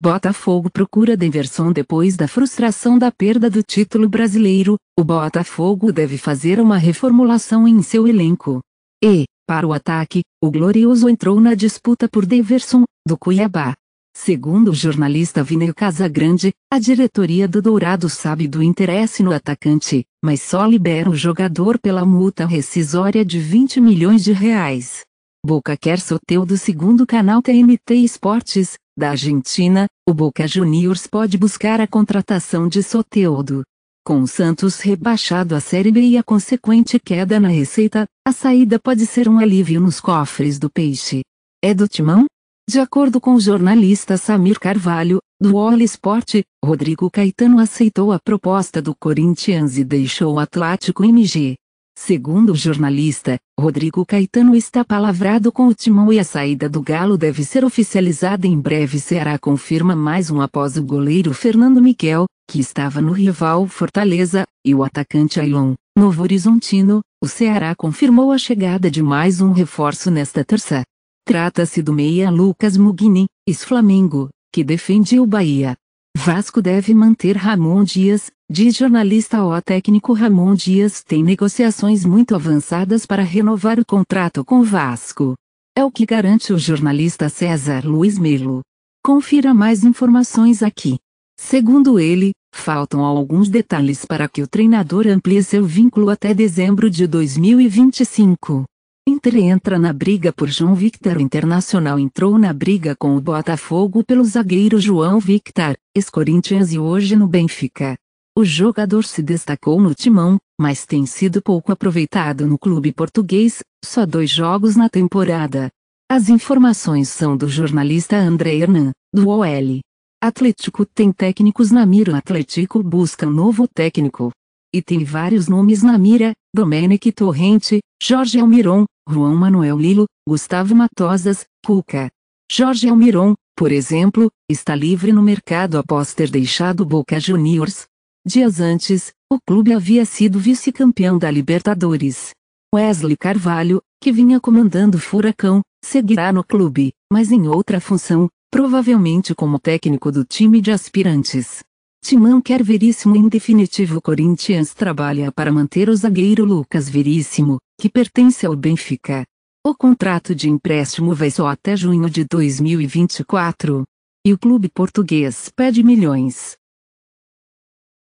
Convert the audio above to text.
Botafogo procura Denverson depois da frustração da perda do título brasileiro. O Botafogo deve fazer uma reformulação em seu elenco. E, para o ataque, o Glorioso entrou na disputa por Denverson, do Cuiabá. Segundo o jornalista Vinel Casagrande, a diretoria do Dourado sabe do interesse no atacante, mas só libera o jogador pela multa rescisória de 20 milhões de reais. Boca quer soteudo do segundo canal TNT Esportes, da Argentina, o Boca Juniors pode buscar a contratação de Soteudo. Com o Santos rebaixado à Série B e a consequente queda na receita, a saída pode ser um alívio nos cofres do peixe. É do timão? De acordo com o jornalista Samir Carvalho, do All Sport, Rodrigo Caetano aceitou a proposta do Corinthians e deixou o Atlético MG. Segundo o jornalista, Rodrigo Caetano está palavrado com o timão e a saída do Galo deve ser oficializada em breve. Ceará confirma mais um após o goleiro Fernando Miquel, que estava no rival Fortaleza, e o atacante Ailon, Novo Horizontino. O Ceará confirmou a chegada de mais um reforço nesta terça. Trata-se do meia Lucas Mugni, ex-Flamengo, que defende o Bahia. Vasco deve manter Ramon Dias, diz jornalista O técnico Ramon Dias tem negociações muito avançadas para renovar o contrato com Vasco. É o que garante o jornalista César Luiz Melo. Confira mais informações aqui. Segundo ele, faltam alguns detalhes para que o treinador amplie seu vínculo até dezembro de 2025. Inter entra na briga por João Victor. O Internacional entrou na briga com o Botafogo pelo zagueiro João Victor, ex-Corinthians e hoje no Benfica. O jogador se destacou no timão, mas tem sido pouco aproveitado no clube português, só dois jogos na temporada. As informações são do jornalista André Hernan, do OL. Atlético tem técnicos na mira. O Atlético busca um novo técnico. E tem vários nomes na mira, Domenic Torrente, Jorge Almiron, Juan Manuel Lilo, Gustavo Matosas, Cuca. Jorge Almiron, por exemplo, está livre no mercado após ter deixado Boca Juniors. Dias antes, o clube havia sido vice-campeão da Libertadores. Wesley Carvalho, que vinha comandando o Furacão, seguirá no clube, mas em outra função, provavelmente como técnico do time de aspirantes. Timão quer Veríssimo em definitivo Corinthians trabalha para manter o zagueiro Lucas Veríssimo, que pertence ao Benfica. O contrato de empréstimo vai só até junho de 2024. E o clube português pede milhões.